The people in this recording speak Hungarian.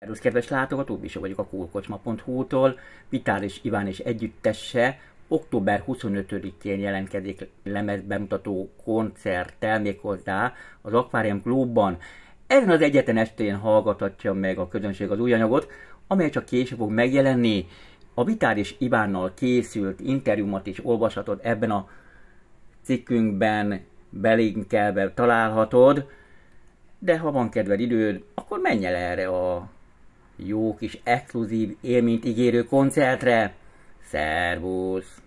Szervusz kedves látogatók, Bisa vagyok a kulkocsma.hu-tól. és Iván és együttesse október 25-én jelentkezik bemutató koncerttel méghozzá az Aquarium Klubban. Ezen az egyetlen estén hallgathatja meg a közönség az új anyagot, amely csak később fog megjelenni. A és Ivánnal készült interjúmat is olvashatod ebben a cikkünkben, belinkelve találhatod, de ha van kedved időd, akkor menj el erre a jó kis exkluzív élményt ígérő koncertre. Szervusz!